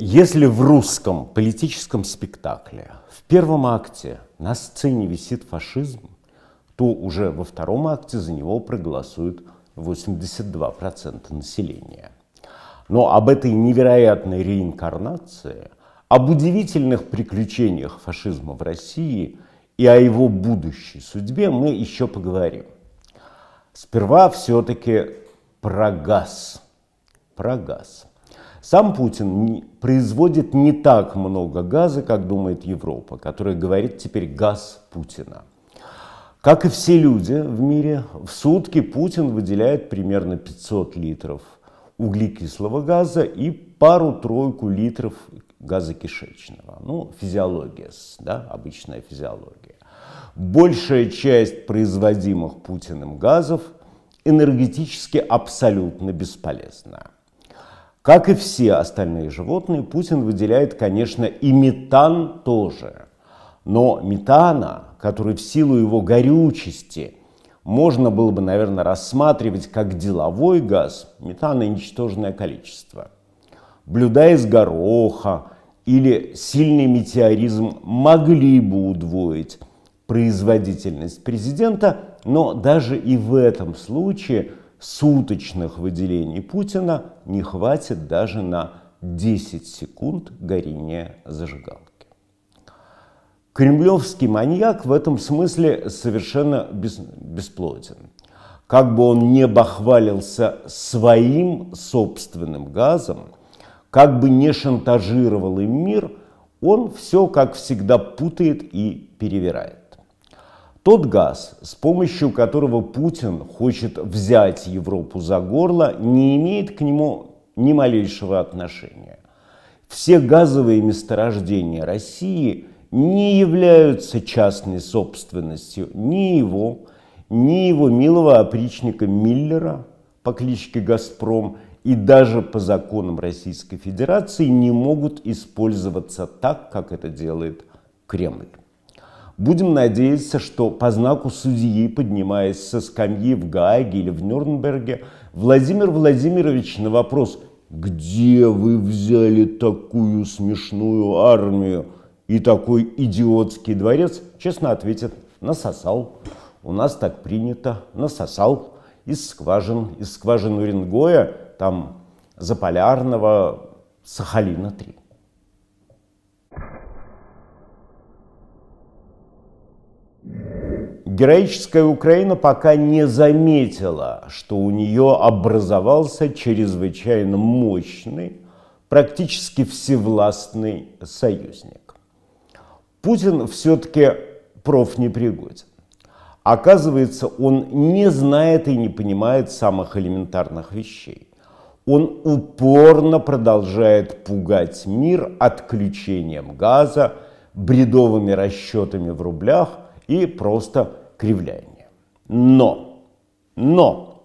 Если в русском политическом спектакле в первом акте на сцене висит фашизм, то уже во втором акте за него проголосуют 82% населения. Но об этой невероятной реинкарнации, об удивительных приключениях фашизма в России и о его будущей судьбе мы еще поговорим. Сперва все-таки про газ. Про газ. Сам Путин производит не так много газа, как думает Европа, которая говорит теперь «газ Путина». Как и все люди в мире, в сутки Путин выделяет примерно 500 литров углекислого газа и пару-тройку литров газа кишечного. Ну, физиология, да, обычная физиология. Большая часть производимых Путиным газов энергетически абсолютно бесполезна. Как и все остальные животные, Путин выделяет, конечно, и метан тоже. Но метана, который в силу его горючести можно было бы, наверное, рассматривать как деловой газ, метана ничтожное количество. Блюда из гороха или сильный метеоризм могли бы удвоить производительность президента, но даже и в этом случае суточных выделений Путина не хватит даже на 10 секунд горения зажигалки. Кремлевский маньяк в этом смысле совершенно без, бесплоден. Как бы он не бахвалился своим собственным газом, как бы не шантажировал им мир, он все, как всегда, путает и перевирает. Тот газ, с помощью которого Путин хочет взять Европу за горло, не имеет к нему ни малейшего отношения. Все газовые месторождения России не являются частной собственностью ни его, ни его милого опричника Миллера по кличке «Газпром», и даже по законам Российской Федерации не могут использоваться так, как это делает Кремль. Будем надеяться, что по знаку судьи, поднимаясь со скамьи в Гааге или в Нюрнберге, Владимир Владимирович на вопрос «Где вы взяли такую смешную армию и такой идиотский дворец?» честно ответит «Насосал». У нас так принято, насосал из скважин, из скважин Уренгоя, там Заполярного, Сахалина-3. Героическая Украина пока не заметила, что у нее образовался чрезвычайно мощный, практически всевластный союзник. Путин все-таки профнепригоден. Оказывается, он не знает и не понимает самых элементарных вещей. Он упорно продолжает пугать мир отключением газа, бредовыми расчетами в рублях и просто кривляние. Но, но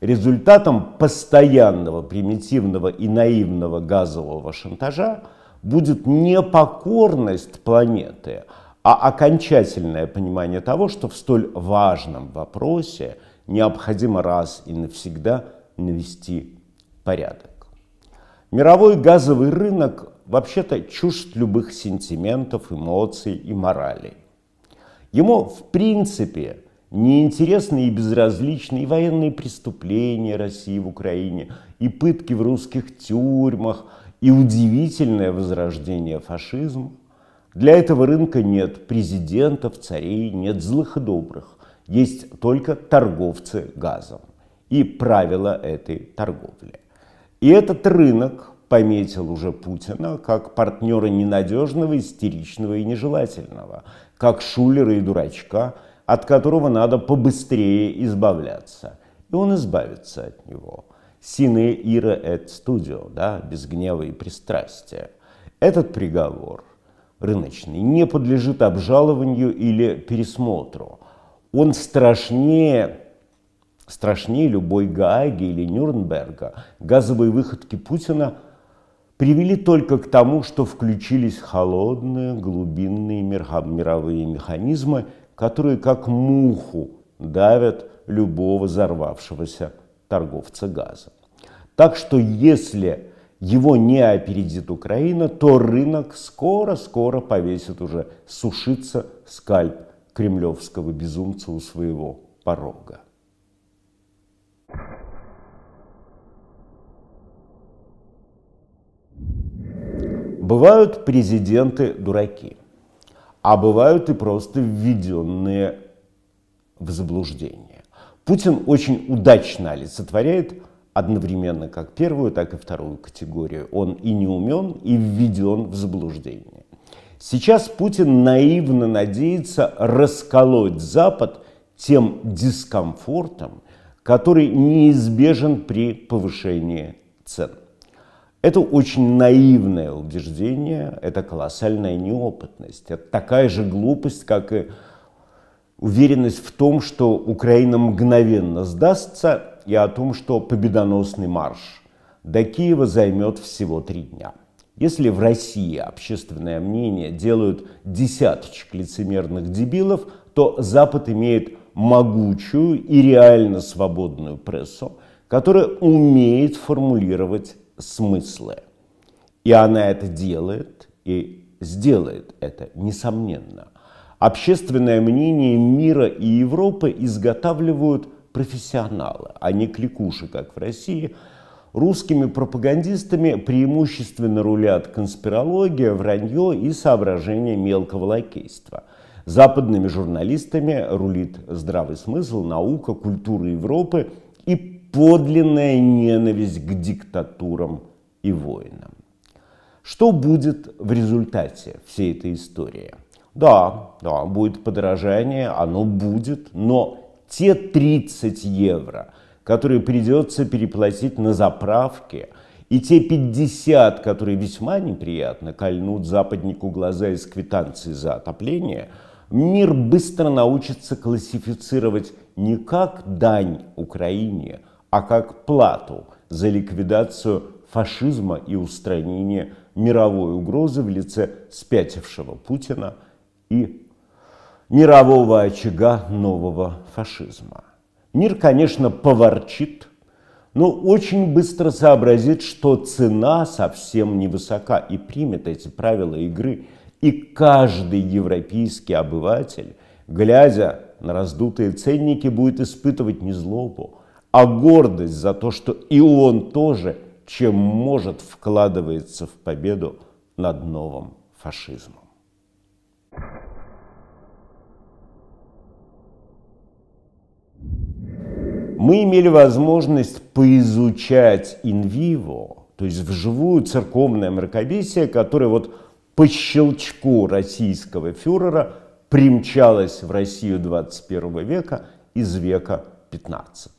результатом постоянного примитивного и наивного газового шантажа будет не покорность планеты, а окончательное понимание того, что в столь важном вопросе необходимо раз и навсегда навести порядок. Мировой газовый рынок вообще-то чужд любых сентиментов, эмоций и морали. Ему, в принципе, неинтересны и безразличны военные преступления России в Украине, и пытки в русских тюрьмах, и удивительное возрождение фашизма. Для этого рынка нет президентов, царей, нет злых и добрых. Есть только торговцы газом и правила этой торговли. И этот рынок пометил уже Путина как партнера ненадежного, истеричного и нежелательного, как шулера и дурачка, от которого надо побыстрее избавляться. И он избавится от него. Сине ира эт студио, да, без гнева и пристрастия. Этот приговор рыночный не подлежит обжалованию или пересмотру. Он страшнее страшнее любой Гааги или Нюрнберга. Газовые выходки Путина – привели только к тому, что включились холодные глубинные мировые механизмы, которые как муху давят любого взорвавшегося торговца газа. Так что если его не опередит Украина, то рынок скоро-скоро повесит уже сушиться скальп кремлевского безумца у своего порога. Бывают президенты дураки, а бывают и просто введенные в заблуждение. Путин очень удачно олицетворяет одновременно как первую, так и вторую категорию. Он и не умен, и введен в заблуждение. Сейчас Путин наивно надеется расколоть Запад тем дискомфортом, который неизбежен при повышении цен. Это очень наивное убеждение, это колоссальная неопытность, это такая же глупость, как и уверенность в том, что Украина мгновенно сдастся, и о том, что победоносный марш до Киева займет всего три дня. Если в России общественное мнение делают десяточек лицемерных дебилов, то Запад имеет могучую и реально свободную прессу, которая умеет формулировать смыслы. И она это делает, и сделает это, несомненно. Общественное мнение мира и Европы изготавливают профессионалы, а не кликуши, как в России. Русскими пропагандистами преимущественно рулят конспирология, вранье и соображения мелкого лакейства. Западными журналистами рулит здравый смысл, наука, культура Европы – подлинная ненависть к диктатурам и войнам. Что будет в результате всей этой истории? Да, да, будет подорожание, оно будет, но те 30 евро, которые придется переплатить на заправке, и те 50, которые весьма неприятно кольнут западнику глаза из квитанции за отопление, мир быстро научится классифицировать не как дань Украине – а как плату за ликвидацию фашизма и устранение мировой угрозы в лице спятившего Путина и мирового очага нового фашизма. Мир, конечно, поворчит, но очень быстро сообразит, что цена совсем невысока и примет эти правила игры. И каждый европейский обыватель, глядя на раздутые ценники, будет испытывать не злобу, а гордость за то, что и он тоже, чем может, вкладывается в победу над новым фашизмом. Мы имели возможность поизучать инвиво, то есть вживую церковное мракобесие, которое вот по щелчку российского фюрера примчалось в Россию 21 века из века 15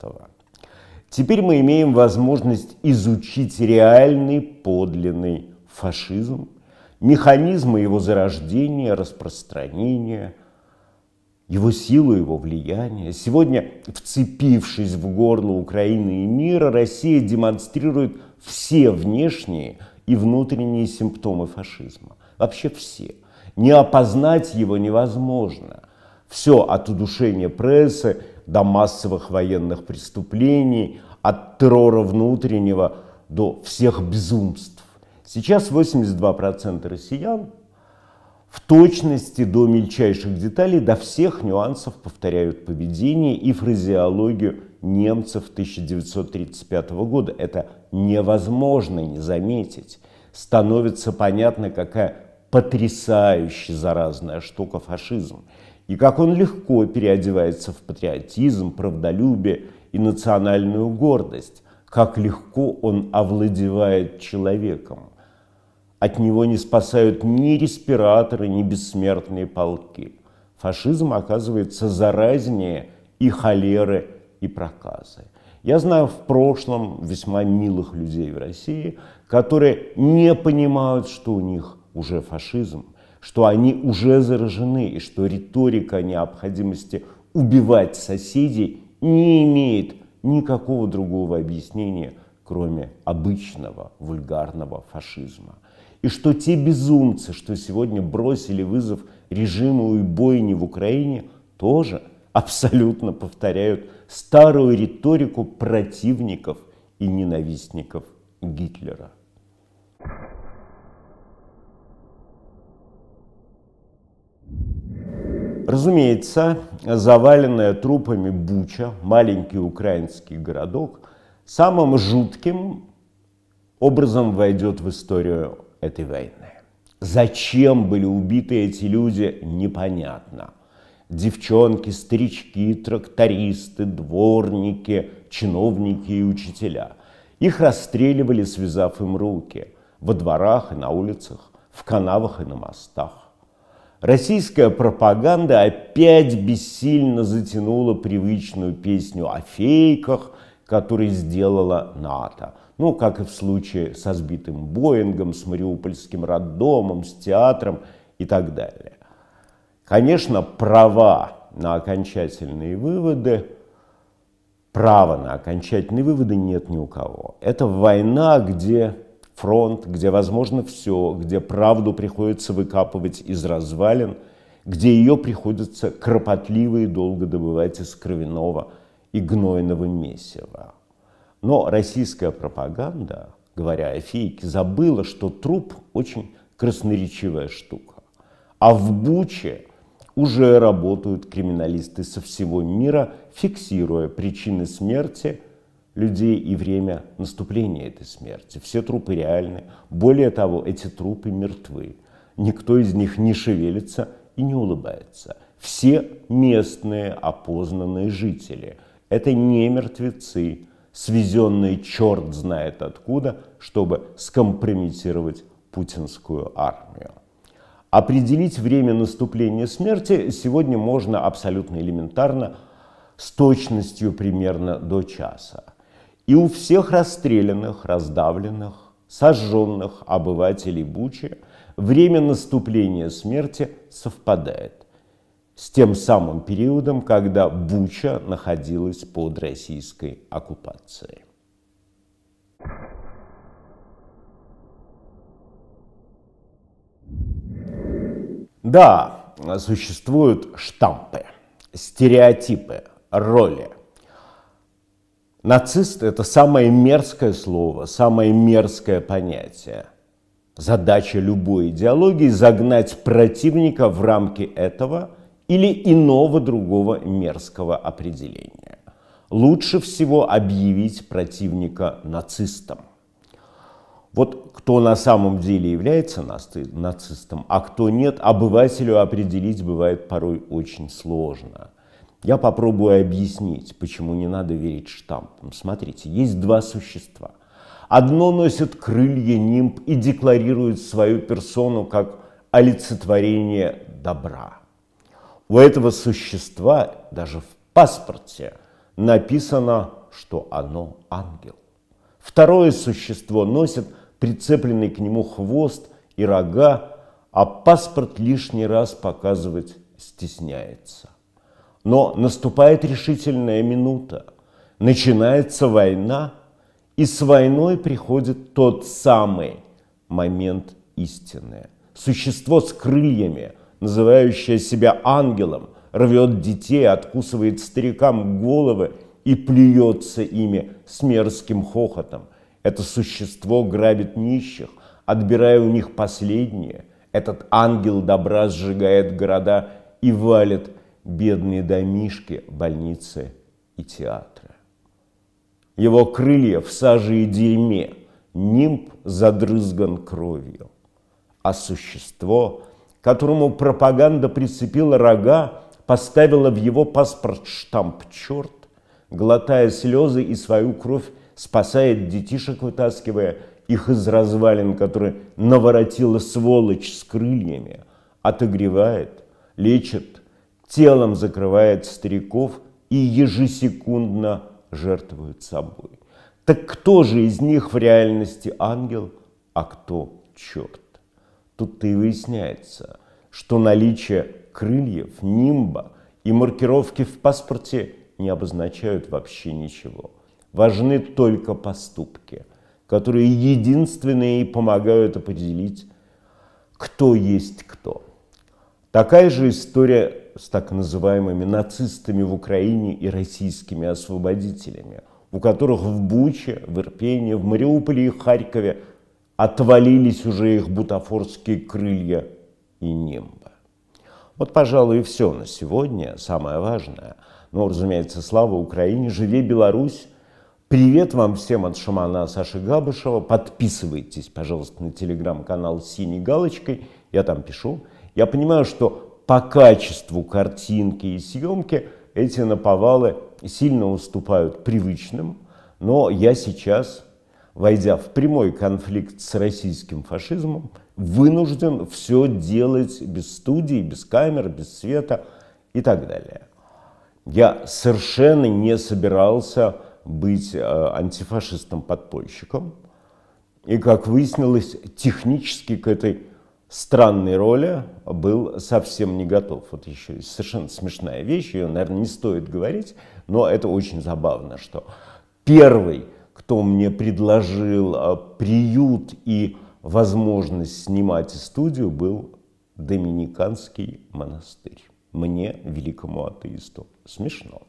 Теперь мы имеем возможность изучить реальный, подлинный фашизм, механизмы его зарождения, распространения, его силу, его влияние. Сегодня, вцепившись в горло Украины и мира, Россия демонстрирует все внешние и внутренние симптомы фашизма. Вообще все. Не опознать его невозможно. Все от удушения прессы до массовых военных преступлений, от террора внутреннего до всех безумств. Сейчас 82% россиян в точности до мельчайших деталей, до всех нюансов повторяют поведение и фразеологию немцев 1935 года. Это невозможно не заметить. Становится понятно, какая потрясающая заразная штука фашизм и как он легко переодевается в патриотизм, правдолюбие и национальную гордость, как легко он овладевает человеком. От него не спасают ни респираторы, ни бессмертные полки. Фашизм оказывается заразнее и холеры, и проказы. Я знаю в прошлом весьма милых людей в России, которые не понимают, что у них уже фашизм что они уже заражены и что риторика необходимости убивать соседей не имеет никакого другого объяснения, кроме обычного вульгарного фашизма. И что те безумцы, что сегодня бросили вызов режиму и бойни в Украине, тоже абсолютно повторяют старую риторику противников и ненавистников Гитлера. Разумеется, заваленная трупами Буча, маленький украинский городок, самым жутким образом войдет в историю этой войны. Зачем были убиты эти люди, непонятно. Девчонки, старички, трактористы, дворники, чиновники и учителя. Их расстреливали, связав им руки, во дворах и на улицах, в канавах и на мостах. Российская пропаганда опять бессильно затянула привычную песню о фейках, которые сделала НАТО. Ну, как и в случае со сбитым Боингом, с Мариупольским роддомом, с театром и так далее. Конечно, права на окончательные выводы, права на окончательные выводы нет ни у кого. Это война, где фронт, где возможно все, где правду приходится выкапывать из развалин, где ее приходится кропотливо и долго добывать из кровяного и гнойного месива. Но российская пропаганда, говоря о фейке, забыла, что труп очень красноречивая штука. А в Буче уже работают криминалисты со всего мира, фиксируя причины смерти – людей и время наступления этой смерти. Все трупы реальны. Более того, эти трупы мертвы. Никто из них не шевелится и не улыбается. Все местные опознанные жители. Это не мертвецы, свезенные черт знает откуда, чтобы скомпрометировать путинскую армию. Определить время наступления смерти сегодня можно абсолютно элементарно, с точностью примерно до часа. И у всех расстрелянных, раздавленных, сожженных обывателей Бучи время наступления смерти совпадает с тем самым периодом, когда Буча находилась под российской оккупацией. Да, существуют штампы, стереотипы, роли – Нацист – это самое мерзкое слово, самое мерзкое понятие. Задача любой идеологии – загнать противника в рамки этого или иного другого мерзкого определения. Лучше всего объявить противника нацистом. Вот кто на самом деле является нацистом, а кто нет, обывателю определить бывает порой очень сложно – я попробую объяснить, почему не надо верить штампам. Смотрите, есть два существа. Одно носит крылья, нимб и декларирует свою персону как олицетворение добра. У этого существа даже в паспорте написано, что оно ангел. Второе существо носит прицепленный к нему хвост и рога, а паспорт лишний раз показывать стесняется. Но наступает решительная минута, начинается война, и с войной приходит тот самый момент истины. Существо с крыльями, называющее себя ангелом, рвет детей, откусывает старикам головы и плюется ими с мерзким хохотом. Это существо грабит нищих, отбирая у них последние. Этот ангел добра сжигает города и валит бедные домишки, больницы и театры. Его крылья в саже и дерьме, нимб задрызган кровью. А существо, которому пропаганда прицепила рога, поставила в его паспорт штамп «Черт», глотая слезы и свою кровь, спасает детишек, вытаскивая их из развалин, которые наворотила сволочь с крыльями, отогревает, лечит, телом закрывает стариков и ежесекундно жертвует собой. Так кто же из них в реальности ангел, а кто черт? Тут-то и выясняется, что наличие крыльев, нимба и маркировки в паспорте не обозначают вообще ничего. Важны только поступки, которые единственные и помогают определить, кто есть кто. Такая же история с так называемыми нацистами в Украине и российскими освободителями, у которых в Буче, в Ирпене, в Мариуполе и Харькове отвалились уже их бутафорские крылья и нимбы. Вот, пожалуй, и все на сегодня, самое важное. Ну, разумеется, слава Украине, живи Беларусь. Привет вам всем от шамана Саши Габышева. Подписывайтесь, пожалуйста, на телеграм-канал с синей галочкой. Я там пишу. Я понимаю, что по качеству картинки и съемки эти наповалы сильно уступают привычным, но я сейчас, войдя в прямой конфликт с российским фашизмом, вынужден все делать без студии, без камер, без света и так далее. Я совершенно не собирался быть э, антифашистом-подпольщиком. И, как выяснилось, технически к этой странной роли был совсем не готов. Вот еще совершенно смешная вещь, ее, наверное, не стоит говорить, но это очень забавно, что первый, кто мне предложил а, приют и возможность снимать студию, был Доминиканский монастырь. Мне, великому атеисту, смешно.